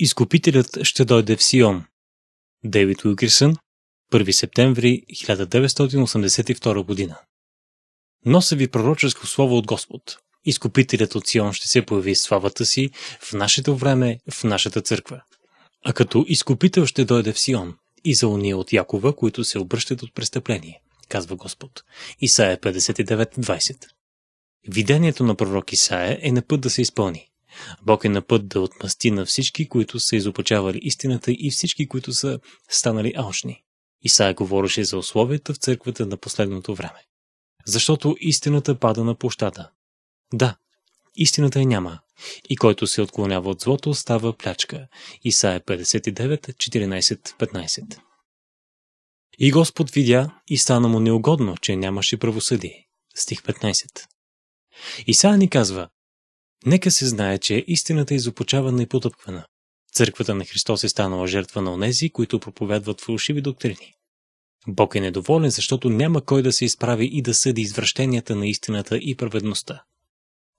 Изкупителят ще дойде в Сион. Дейвид Уилкерсън, 1 септември 1982 година. Носа ви пророческо слово от Господ. Изкупителят от Сион ще се появи славата си в нашето време, в нашата църква. А като изкупител ще дойде в Сион и за уния от Якова, които се обръщат от престъпление, казва Господ. Исаия 59.20 Видението на пророк Исаия е на път да се изпълни. Бог е на път да отмъсти на всички, които са изопачавали истината и всички, които са станали алшни. Исаия говореше за условията в църквата на последното време. Защото истината пада на площата. Да, истината я няма. И който се отклонява от злото, става плячка. Исаия 59, 14, 15. И Господ видя и стана му неугодно, че нямаше правосъдие. Стих 15. Исаия ни казва, Нека се знае, че истината е изопочавана и потъпквана. Църквата на Христос е станала жертва на онези, които проповядват фалшиви доктрини. Бог е недоволен, защото няма кой да се изправи и да съди извращенията на истината и праведността.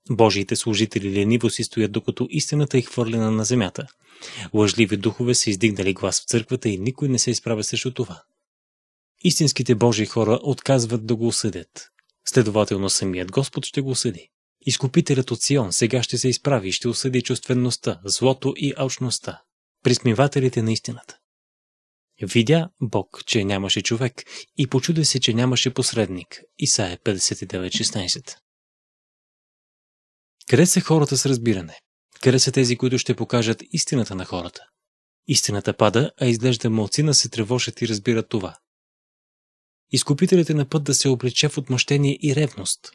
Божиите служители лениво си стоят, докато истината е хвърлена на земята. Лъжливи духове са издигнали глас в църквата и никой не се изправя срещу това. Истинските Божии хора отказват да го осъдят. Следователно самият Господ ще го осъди. Изкупителят от Сион сега ще се изправи и ще осъди чувствеността, злото и алчността. Присмивателите на истината. Видя Бог, че нямаше човек и почуде се, че нямаше посредник. Исаия 59.16 Къде са хората с разбиране? Къде са тези, които ще покажат истината на хората? Истината пада, а изглежда мълцина се тревожат и разбират това. Изкупителят е на път да се облече в отмъщение и ревност.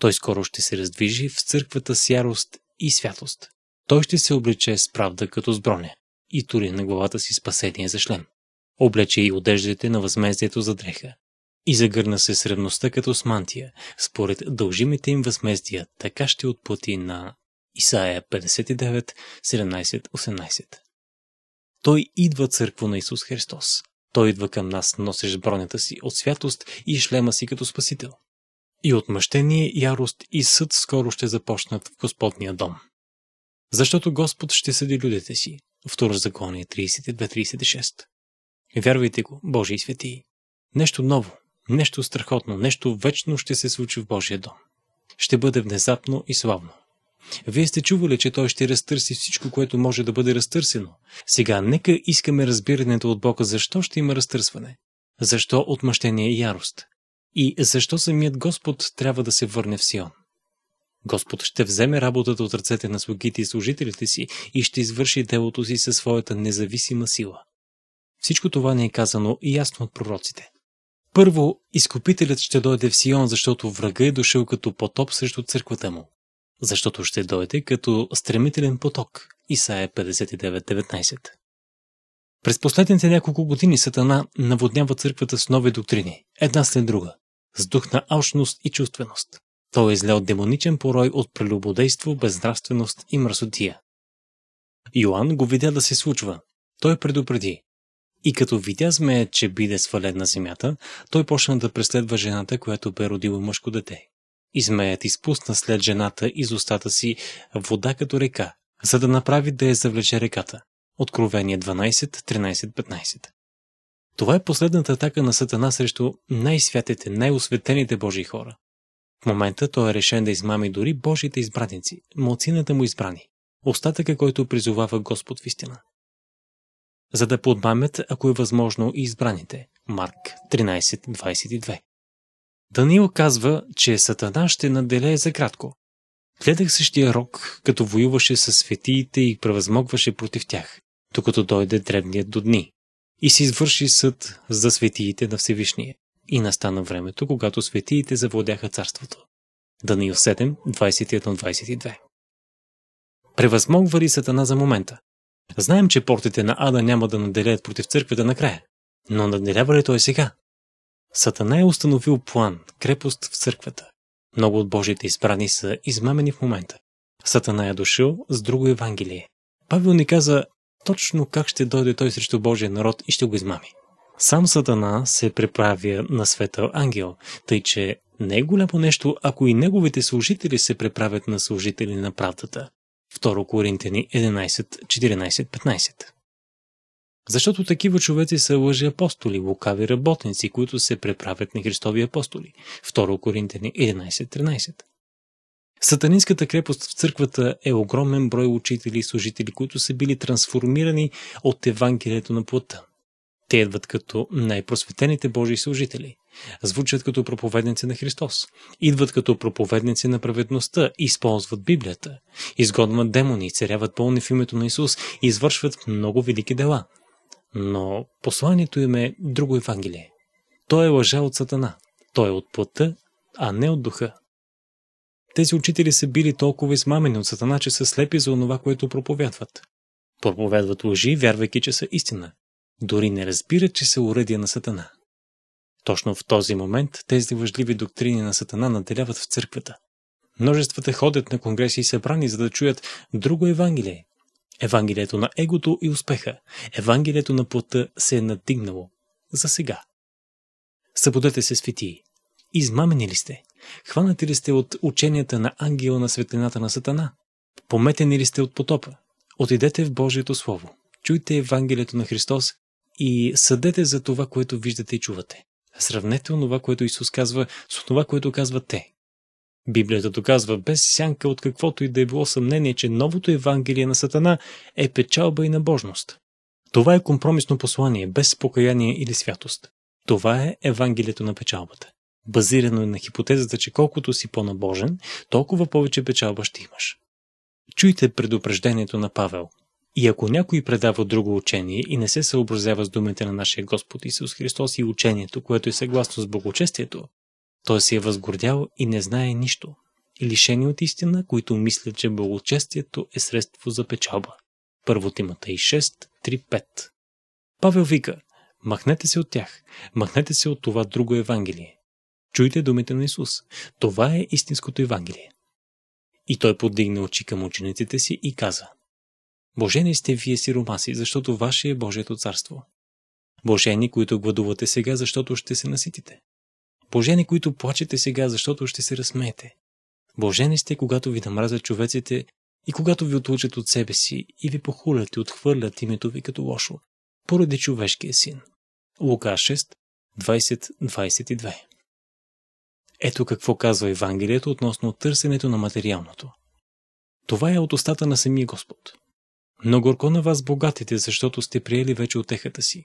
Той скоро ще се раздвижи в църквата с ярост и святост. Той ще се облече с правда като броня и тури на главата си спасение за шлем. Облече и одеждите на възмездието за дреха. И загърна се с ревността като с мантия, според дължимите им възмездия, така ще отплати на Исаия 59, 17, 18. Той идва църкво на Исус Христос. Той идва към нас, носещ бронята си от святост и шлема си като спасител. И отмъщение, ярост и съд скоро ще започнат в Господния дом. Защото Господ ще съди людите си. Второзаконие 32-36 Вярвайте го, Божии светии. Нещо ново, нещо страхотно, нещо вечно ще се случи в Божия дом. Ще бъде внезапно и славно. Вие сте чували, че той ще разтърси всичко, което може да бъде разтърсено. Сега нека искаме разбирането от Бога защо ще има разтърсване. Защо отмъщение и ярост? И защо самият Господ трябва да се върне в Сион? Господ ще вземе работата от ръцете на слугите и служителите си и ще извърши делото си със своята независима сила. Всичко това не е казано и ясно от пророците. Първо, изкупителят ще дойде в Сион, защото врага е дошъл като потоп срещу църквата му. Защото ще дойде като стремителен поток. Исаия 59.19 през последните няколко години Сатана наводнява църквата с нови доктрини, една след друга, с дух на алчност и чувственост. Той е излял демоничен порой от прелюбодейство, безнравственост и мръсотия. Йоанн го видя да се случва. Той предупреди. И като видя змея, че биде свален на земята, той почна да преследва жената, която бе родила мъжко дете. И змеят изпусна след жената из устата си вода като река, за да направи да я завлече реката. Откровение 15 Това е последната атака на Сатана срещу най-святите, най-осветените Божии хора. В момента той е решен да измами дори Божите избраници, мълцината му избрани, остатъка, който призовава Господ в истина. За да подмамят, ако е възможно, и избраните. Марк 13.22 Даниил казва, че Сатана ще наделее за кратко. Гледах същия рок, като воюваше с светиите и превъзмогваше против тях докато дойде древният до дни. И се извърши съд за светиите на Всевишния. И настана времето, когато светиите завладяха царството. Даниил 7, 21-22 Превъзмогва ли Сатана за момента? Знаем, че портите на Ада няма да наделят против църквата накрая, но наделява ли той сега? Сатана е установил план, крепост в църквата. Много от Божите избрани са измамени в момента. Сатана е дошъл с друго Евангелие. Павел ни каза, точно как ще дойде той срещу Божия народ и ще го измами. Сам Сатана се преправя на светъл ангел, тъй че не е голямо нещо, ако и неговите служители се преправят на служители на правдата. 2 Коринтени 11, 14, 15 Защото такива човеци са лъжи апостоли, лукави работници, които се преправят на Христови апостоли. 2 Коринтени Сатанинската крепост в църквата е огромен брой учители и служители, които са били трансформирани от Евангелието на плътта. Те идват като най-просветените Божии служители. Звучат като проповедници на Христос. Идват като проповедници на праведността, използват Библията. Изгонват демони, царяват пълни в името на Исус и извършват много велики дела. Но посланието им е друго Евангелие. Той е лъжа от Сатана. Той е от плътта, а не от духа. Тези учители са били толкова измамени от сатана, че са слепи за онова, което проповядват. Проповядват лъжи, вярвайки, че са истина. Дори не разбират, че са уръдия на сатана. Точно в този момент тези въжливи доктрини на сатана наделяват в църквата. Множествата ходят на конгреси и събрани, за да чуят друго Евангелие. Евангелието на егото и успеха. Евангелието на плътта се е надигнало. За сега. Събудете се, светии. Измамени ли сте? Хванати ли сте от ученията на ангела на светлината на Сатана? Пометени ли сте от потопа? Отидете в Божието Слово, чуйте Евангелието на Христос и съдете за това, което виждате и чувате. Сравнете онова, което Исус казва, с това, което казват те. Библията доказва без сянка от каквото и да е било съмнение, че новото Евангелие на Сатана е печалба и набожност. Това е компромисно послание, без покаяние или святост. Това е Евангелието на печалбата базирано на хипотезата, че колкото си по-набожен, толкова повече печалба ще имаш. Чуйте предупреждението на Павел. И ако някой предава друго учение и не се съобразява с думите на нашия Господ Исус Христос и учението, което е съгласно с благочестието, той си е възгордял и не знае нищо, и лишени от истина, които мислят, че благочестието е средство за печалба. Първо Тимата и 6, 3, 5 Павел вика, махнете се от тях, махнете се от това друго евангелие. Чуйте думите на Исус. Това е истинското Евангелие. И той подигна очи към учениците си и каза Божени сте вие сиромаси, защото ваше е Божието царство. Божени, които гладувате сега, защото ще се наситите. Божени, които плачете сега, защото ще се разсмеете. Божени сте, когато ви намразят човеците и когато ви отлучат от себе си и ви похулят и отхвърлят името ви като лошо, поради човешкия син. Лука 6, 20-22 ето какво казва Евангелието относно търсенето на материалното. Това е от устата на самия Господ. Но горко на вас богатите, защото сте приели вече отехата си.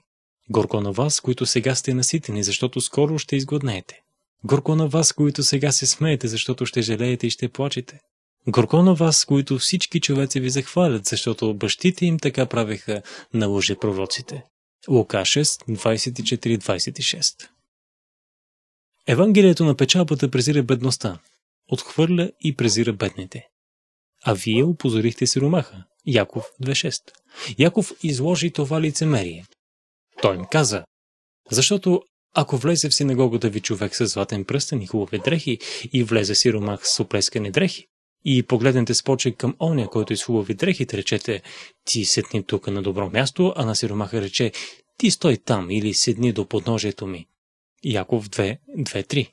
Горко на вас, които сега сте наситени, защото скоро ще изгладнеете. Горко на вас, които сега се смеете, защото ще жалеете и ще плачете. Горко на вас, които всички човеци ви захвалят, защото бащите им така правеха на лъжепророците. Лука 6, 24-26 Евангелието на печалбата презира бедността, отхвърля и презира бедните. А вие опозорихте сиромаха. Яков 2.6. Яков изложи това лицемерие. Той им каза, защото ако влезе в синагогата ви човек с златен пръстен и хубави дрехи и влезе сиромах с оплескани дрехи, и погледнете с почек към оня, който е с хубави дрехи, речете, ти седни тук на добро място, а на сиромаха рече, ти стой там или седни до подножието ми. Яков 2, 2-3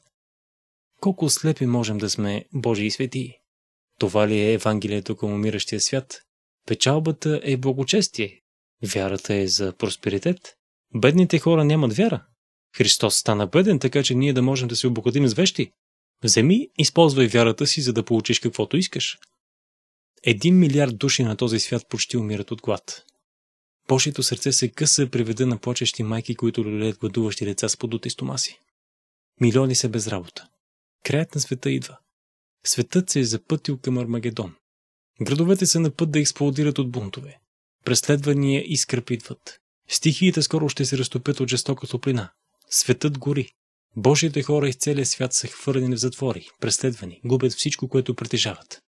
Колко слепи можем да сме Божии светии? Това ли е Евангелието към умиращия свят? Печалбата е благочестие. Вярата е за просперитет. Бедните хора нямат вяра. Христос стана беден, така че ние да можем да се обогатим с вещи. Вземи, използвай вярата си, за да получиш каквото искаш. Един милиард души на този свят почти умират от глад. Божието сърце се къса при вида на плачещи майки, които люлеят гладуващи деца с подути стомаси. Милиони са без работа. Краят на света идва. Светът се е запътил към Армагедон. Градовете са на път да експлодират от бунтове. Преследвания и идват. Стихиите скоро ще се разтопят от жестока топлина. Светът гори. Божиите хора из целия свят са хвърлени в затвори, преследвани, губят всичко, което притежават.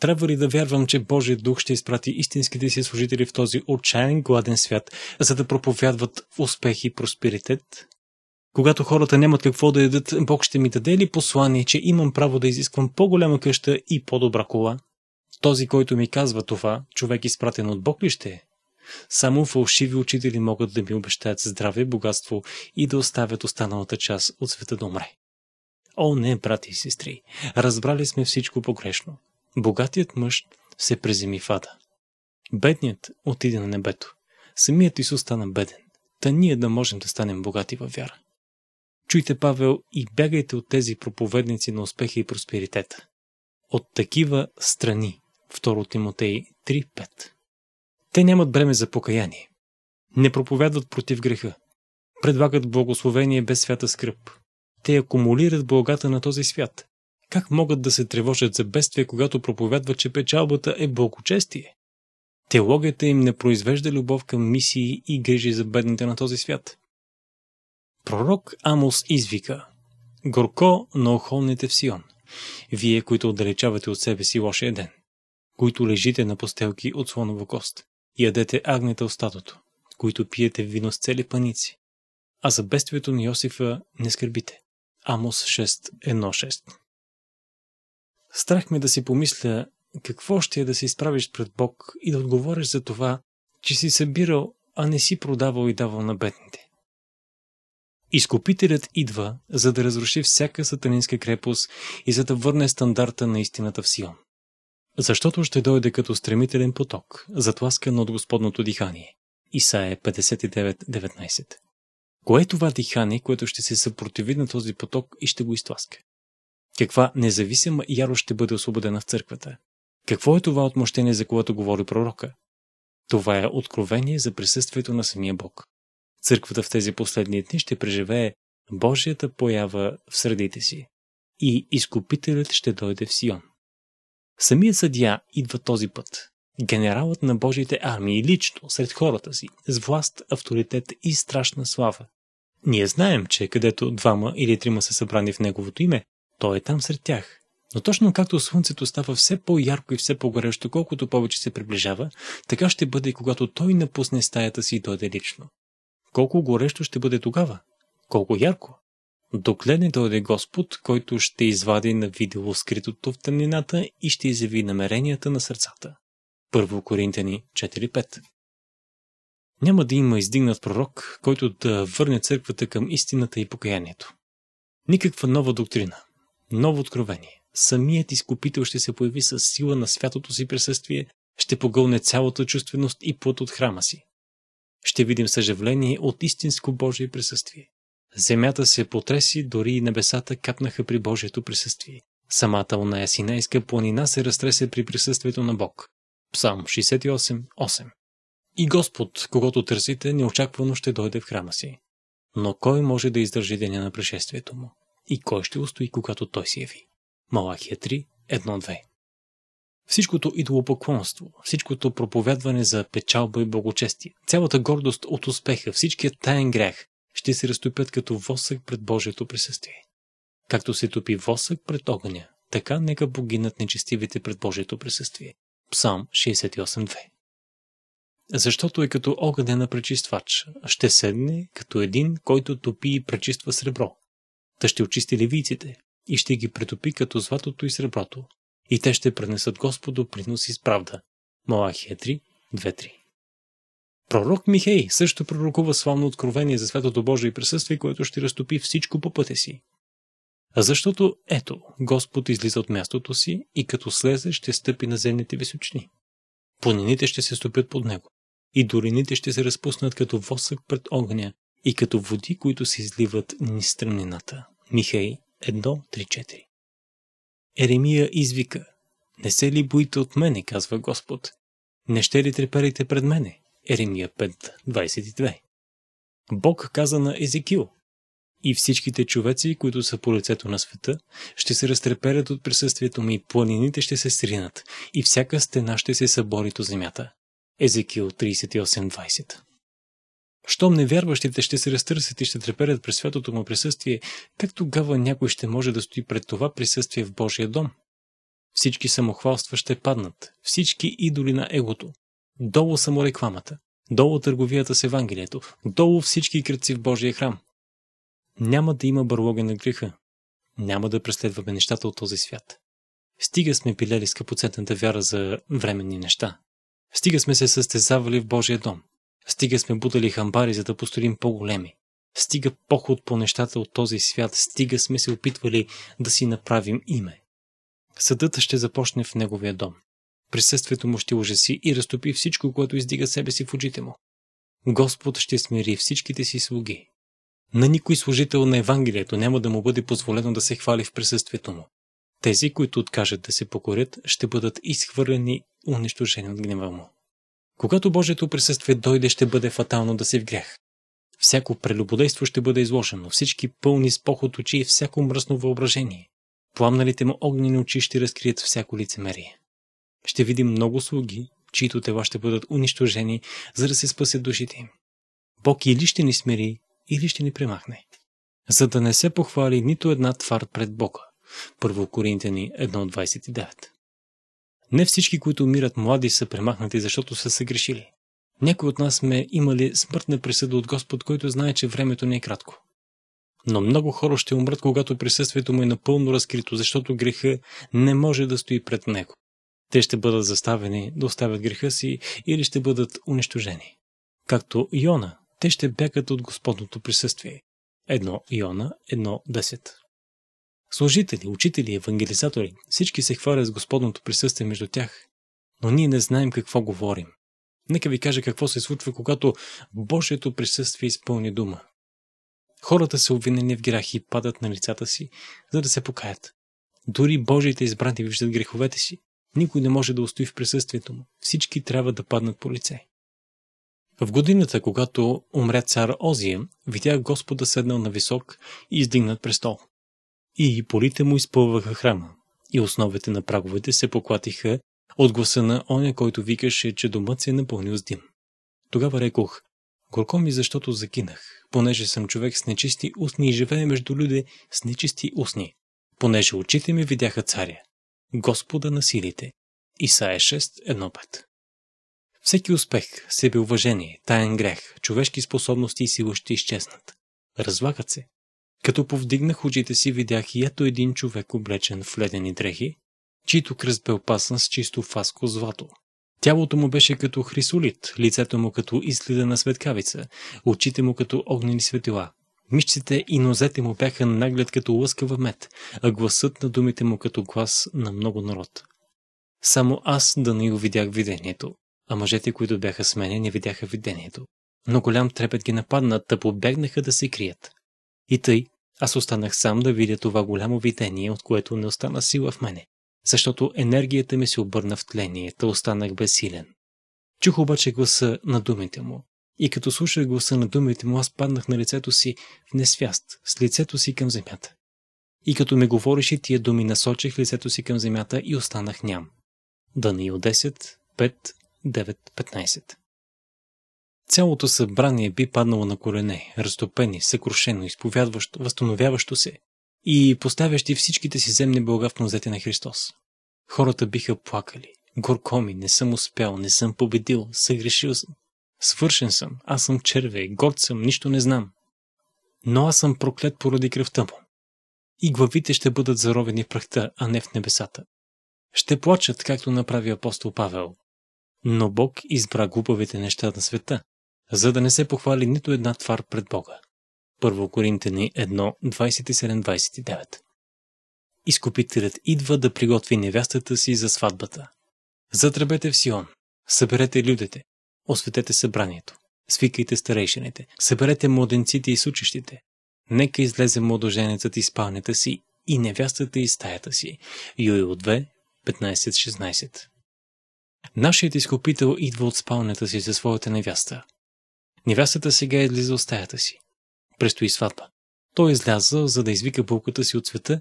Трябва ли да вярвам, че Божият дух ще изпрати истинските си служители в този отчаян гладен свят, за да проповядват успех и просперитет? Когато хората нямат какво да ядат, Бог ще ми даде ли послание, че имам право да изисквам по-голяма къща и по-добра кола? Този, който ми казва това, човек изпратен от Бог ли ще е? Само фалшиви учители могат да ми обещаят здраве, богатство и да оставят останалата част от света да умре. О, не, брати и сестри, разбрали сме всичко погрешно. Богатият мъж се приземи в ада. Бедният отиде на небето. Самият Исус стана беден. Та ние да можем да станем богати във вяра. Чуйте Павел и бягайте от тези проповедници на успеха и просперитета. От такива страни. 2 Тимотей 3.5 Те нямат бреме за покаяние. Не проповядват против греха. Предлагат благословение без свята скръп. Те акумулират благата на този свят. Как могат да се тревожат за бедствие, когато проповядват, че печалбата е благочестие? Теологията им не произвежда любов към мисии и грижи за бедните на този свят. Пророк Амос извика Горко на охолните в Сион, вие, които отдалечавате от себе си лошия ден, които лежите на постелки от слонова кост, ядете агнета от статото, които пиете вино с цели паници, а за бедствието на Йосифа не скърбите. Амос 6.1.6 Страх ме да си помисля какво ще е да се изправиш пред Бог и да отговориш за това, че си събирал, а не си продавал и давал на бедните. Изкупителят идва, за да разруши всяка сатанинска крепост и за да върне стандарта на истината в Сион. Защото ще дойде като стремителен поток, затласкан от Господното дихание. Исаия 59.19 Кое е това дихание, което ще се съпротиви на този поток и ще го изтласка? Каква независима ярост ще бъде освободена в църквата? Какво е това отмъщение, за което говори пророка? Това е откровение за присъствието на самия Бог. Църквата в тези последни дни ще преживее Божията поява в средите си и изкупителят ще дойде в Сион. Самият съдия идва този път. Генералът на Божиите армии лично, сред хората си, с власт, авторитет и страшна слава. Ние знаем, че където двама или трима са събрани в неговото име, той е там сред тях. Но точно както слънцето става все по-ярко и все по-горещо, колкото повече се приближава, така ще бъде и когато той напусне стаята си и дойде лично. Колко горещо ще бъде тогава? Колко ярко? Докле не дойде Господ, който ще извади на видело скритото в тъмнината и ще изяви намеренията на сърцата. Първо Коринтяни 4.5 Няма да има издигнат пророк, който да върне църквата към истината и покаянието. Никаква нова доктрина, Ново откровение. Самият изкупител ще се появи с сила на святото си присъствие, ще погълне цялата чувственост и плът от храма си. Ще видим съживление от истинско Божие присъствие. Земята се потреси, дори и небесата капнаха при Божието присъствие. Самата оная синейска планина се разтресе при присъствието на Бог. Псалм 68.8 И Господ, когато търсите, неочаквано ще дойде в храма си. Но кой може да издържи деня на пришествието му? и кой ще устои, когато той се яви. Малахия 3, 1-2 Всичкото идолопоклонство, всичкото проповядване за печалба и благочестие, цялата гордост от успеха, всичкият таен грях ще се разтопят като восък пред Божието присъствие. Както се топи восък пред огъня, така нека погинат нечестивите пред Божието присъствие. Псалм 68.2 Защото е като огъня на пречиствач, ще седне като един, който топи и пречиства сребро, Та ще очисти левийците и ще ги претопи като златото и среброто, и те ще пренесат Господу принос и с правда. Малахия 3, 2-3 Пророк Михей също пророкува славно откровение за светото Божие присъствие, което ще разтопи всичко по пътя си. А защото, ето, Господ излиза от мястото си и като слезе ще стъпи на земните височини. Планините ще се стопят под него и долините ще се разпуснат като восък пред огня и като води, които се изливат ни странината. Михей 1.3.4 Еремия извика Не се ли боите от мене, казва Господ? Не ще ли треперите пред мене? Еремия 5.22 Бог каза на Езекил и всичките човеци, които са по лицето на света, ще се разтреперят от присъствието ми, планините ще се сринат и всяка стена ще се събори до земята. Езекил 38.20 щом невярващите ще се разтърсят и ще треперят през святото му присъствие, как тогава някой ще може да стои пред това присъствие в Божия дом? Всички самохвалства ще паднат, всички идоли на егото. Долу саморекламата, долу търговията с Евангелието, долу всички кръци в Божия храм. Няма да има бърлога на греха. Няма да преследваме нещата от този свят. Стига сме пилели скъпоценната вяра за временни неща. Стига сме се състезавали в Божия дом. Стига сме бутали хамбари, за да построим по-големи. Стига поход по нещата от този свят, стига сме се опитвали да си направим име. Съдът ще започне в неговия дом. Присъствието му ще ужаси и разтопи всичко, което издига себе си в очите му. Господ ще смири всичките си слуги. На никой служител на Евангелието няма да му бъде позволено да се хвали в присъствието му. Тези, които откажат да се покорят, ще бъдат изхвърлени, унищожени от гнева му. Когато Божието присъствие дойде, ще бъде фатално да си в грях. Всяко прелюбодейство ще бъде изложено, всички пълни с поход очи и всяко мръсно въображение. Пламналите му огнени очи ще разкрият всяко лицемерие. Ще видим много слуги, чието тела ще бъдат унищожени, за да се спасят душите им. Бог или ще ни смири, или ще ни премахне. За да не се похвали нито една твар пред Бога. Първо Коринтяни 1.29 не всички, които умират млади, са премахнати, защото са се грешили. Някои от нас сме имали смъртна присъда от Господ, който знае, че времето не е кратко. Но много хора ще умрат, когато присъствието му е напълно разкрито, защото греха не може да стои пред него. Те ще бъдат заставени да оставят греха си или ще бъдат унищожени. Както Йона, те ще бягат от Господното присъствие. Едно Йона, едно десет. Служители, учители, евангелизатори, всички се хвалят с Господното присъствие между тях. Но ние не знаем какво говорим. Нека ви кажа какво се случва, когато Божието присъствие изпълни дума. Хората са обвинени в грях и падат на лицата си, за да се покаят. Дори Божиите избрани виждат греховете си. Никой не може да устои в присъствието му. Всички трябва да паднат по лице. В годината, когато умря цар Озия, видях Господа седнал на висок и издигнат престол и полите му изпълваха храма, и основите на праговете се поклатиха от гласа на оня, който викаше, че домът се е напълнил с дим. Тогава рекох, горко ми защото закинах, понеже съм човек с нечисти устни и живее между люди с нечисти устни, понеже очите ми видяха царя, Господа на силите. Исаия 6.1.5 Всеки успех, себеуважение, таен грех, човешки способности и сила ще изчезнат. Разлагат се, като повдигнах очите си, видях и ето един човек облечен в ледени дрехи, чийто кръст бе опасен с чисто фаско злато. Тялото му беше като хрисолит, лицето му като на светкавица, очите му като огнени светила. Мишците и нозете му бяха наглед като лъскава мед, а гласът на думите му като глас на много народ. Само аз да не го видях видението, а мъжете, които бяха с мене, не видяха видението. Но голям трепет ги нападна, да побегнаха да се крият. И тъй, аз останах сам да видя това голямо видение, от което не остана сила в мене, защото енергията ми се обърна в тление, та останах безсилен. Чух обаче гласа на думите му. И като слушах гласа на думите му, аз паднах на лицето си в несвяст, с лицето си към земята. И като ми говореше тия думи, насочих лицето си към земята и останах ням. Даниил 10, 5, 9, 15 Цялото събрание би паднало на колене, разтопени, съкрушено, изповядващо, възстановяващо се и поставящи всичките си земни блага в нозете на Христос. Хората биха плакали. Горко ми, не съм успял, не съм победил, съгрешил съм. Свършен съм, аз съм червей, горд съм, нищо не знам. Но аз съм проклет поради кръвта му. И главите ще бъдат заровени в прахта, а не в небесата. Ще плачат, както направи апостол Павел. Но Бог избра глупавите неща на света, за да не се похвали нито една твар пред Бога. 1 Коринтени 1, 27-29 Изкупителят идва да приготви невястата си за сватбата. Затребете в Сион, съберете людите, осветете събранието, свикайте старейшините, съберете младенците и сучещите. Нека излезе младоженецът и спалнята си и невястата и стаята си. Юил 2, 15-16 Нашият изкупител идва от спалнята си за своята невяста. Невястата сега излиза от стаята си. Престои сватба. Той изляза, за да извика булката си от света,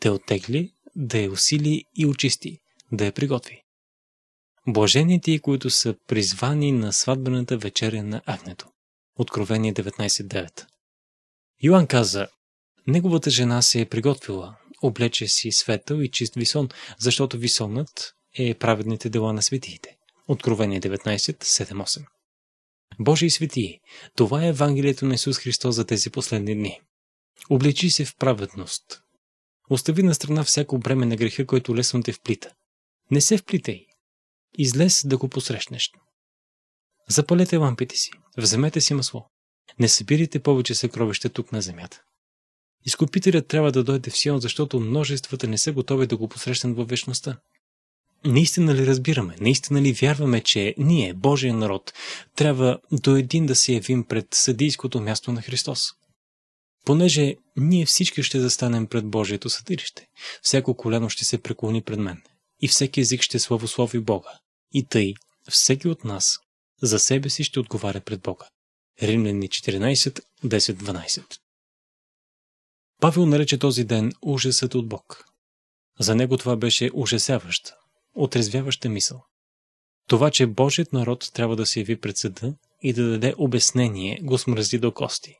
да я оттегли, да я усили и очисти, да я приготви. Блажените, които са призвани на сватбената вечеря на Агнето. Откровение 19.9 Йоан каза, неговата жена се е приготвила, облече си светъл и чист висон, защото висонът е праведните дела на светиите. Откровение 19.7-8 Божи светии, това е Евангелието на Исус Христос за тези последни дни. Обличи се в праведност. Остави на страна всяко бреме на греха, който лесно те вплита. Не се вплитай. Излез да го посрещнеш. Запалете лампите си, вземете си масло. Не събирайте повече съкровища тук на земята. Изкупителят трябва да дойде в Сион, защото множествата не са готови да го посрещнат във вечността наистина ли разбираме, наистина ли вярваме, че ние, Божия народ, трябва до един да се явим пред съдийското място на Христос? Понеже ние всички ще застанем пред Божието съдилище, всяко колено ще се преклони пред мен и всеки език ще славослови Бога. И тъй, всеки от нас за себе си ще отговаря пред Бога. Римляни 14, 10-12 Павел нарече този ден ужасът от Бог. За него това беше ужасяващ, отрезвяваща мисъл. Това, че Божият народ трябва да се яви пред съда и да даде обяснение, го смръзи до кости.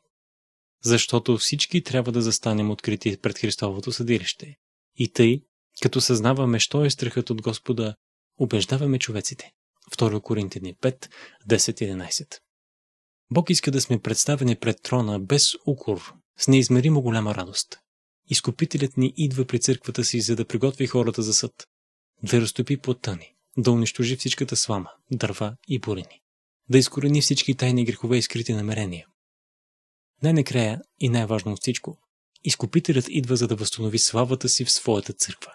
Защото всички трябва да застанем открити пред Христовото съдилище. И тъй, като съзнаваме, що е страхът от Господа, убеждаваме човеците. 2 Коринтини 5, 10-11 Бог иска да сме представени пред трона без укор, с неизмеримо голяма радост. Изкупителят ни идва при църквата си, за да приготви хората за съд да разтопи плътта ни, да унищожи всичката слама, дърва и бурени, да изкорени всички тайни грехове и скрити намерения. Най-накрая и най-важно от всичко, изкупителят идва за да възстанови славата си в своята църква.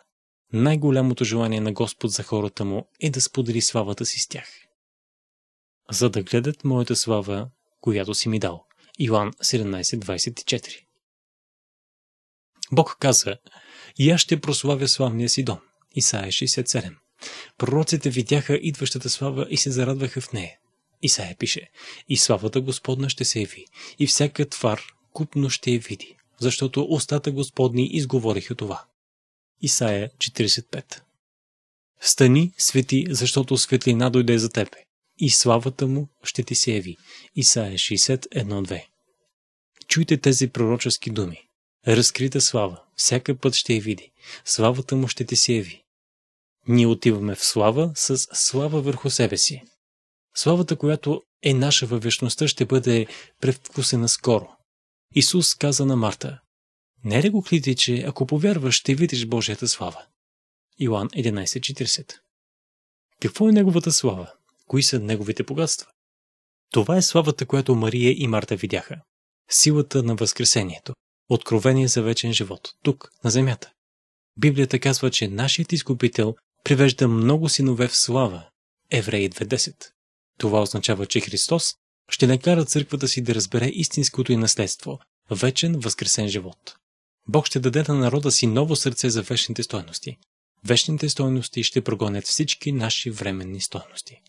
Най-голямото желание на Господ за хората му е да сподели славата си с тях. За да гледат моята слава, която си ми дал. Иоанн 17.24 Бог каза, и аз ще прославя славния си дом Исаия 67. Пророците видяха идващата слава и се зарадваха в нея. Исаия пише, и славата Господна ще се яви, и всяка твар купно ще я види, защото устата Господни изговориха това. Исаия 45 Стани, свети, защото светлина дойде за тебе, и славата му ще ти се яви. Исаия 61.2 Чуйте тези пророчески думи. Разкрита слава, всяка път ще я види. Славата му ще ти се яви. Ние отиваме в слава с слава върху себе си. Славата, която е наша във вечността, ще бъде превкусена скоро. Исус каза на Марта, не рекохлите, че ако повярваш, ще видиш Божията слава. Иоанн 11.40 Какво е неговата слава? Кои са неговите богатства? Това е славата, която Мария и Марта видяха. Силата на Възкресението. Откровение за вечен живот. Тук, на земята. Библията казва, че нашият изкупител привежда много синове в слава. Евреи 2.10. Това означава, че Христос ще накара църквата си да разбере истинското и наследство – вечен възкресен живот. Бог ще даде на народа си ново сърце за вечните стойности. Вечните стойности ще прогонят всички наши временни стойности.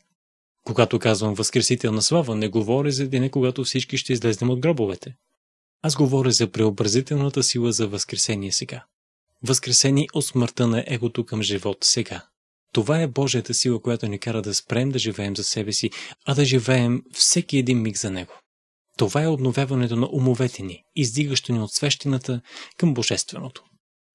Когато казвам възкресителна слава, не говоря за деня, когато всички ще излезнем от гробовете. Аз говоря за преобразителната сила за възкресение сега възкресени от смъртта на егото към живот сега. Това е Божията сила, която ни кара да спрем да живеем за себе си, а да живеем всеки един миг за Него. Това е обновяването на умовете ни, издигащо ни от свещината към божественото.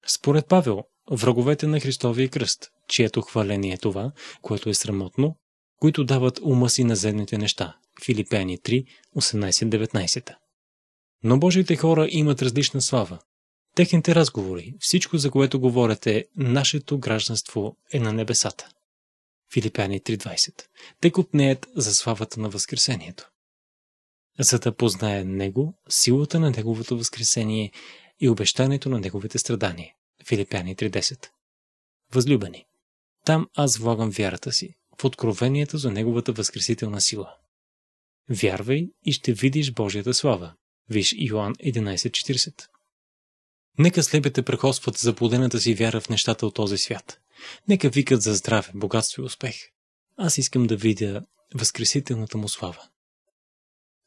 Според Павел, враговете на Христовия кръст, чието хваление е това, което е срамотно, които дават ума си на земните неща. Филипени 3, 18-19. Но Божиите хора имат различна слава, Техните разговори, всичко за което говорите, нашето гражданство е на небесата. Филипяни 3.20. Те купнеят за славата на Възкресението. За да познае Него, силата на Неговото Възкресение и обещанието на Неговите страдания. Филипяни 3.10. Възлюбени, там аз влагам вярата си, в откровението за Неговата възкресителна сила. Вярвай и ще видиш Божията слава. Виж Йоан 11.40. Нека слепите прехосват за плодената си вяра в нещата от този свят. Нека викат за здраве, богатство и успех. Аз искам да видя възкресителната му слава.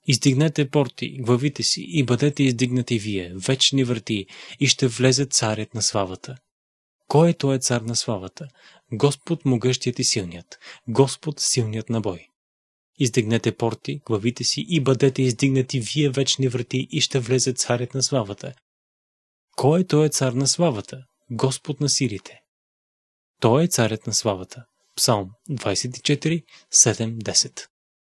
Издигнете порти, главите си и бъдете издигнати вие, вечни врати, и ще влезе царят на славата. Кой е той цар на славата? Господ могъщият и силният, Господ силният на бой. Издигнете порти, главите си и бъдете издигнати вие вечни врати и ще влезе царят на славата. Който е цар на славата? Господ на силите. Той е царят на славата. Псалм 24, 7-10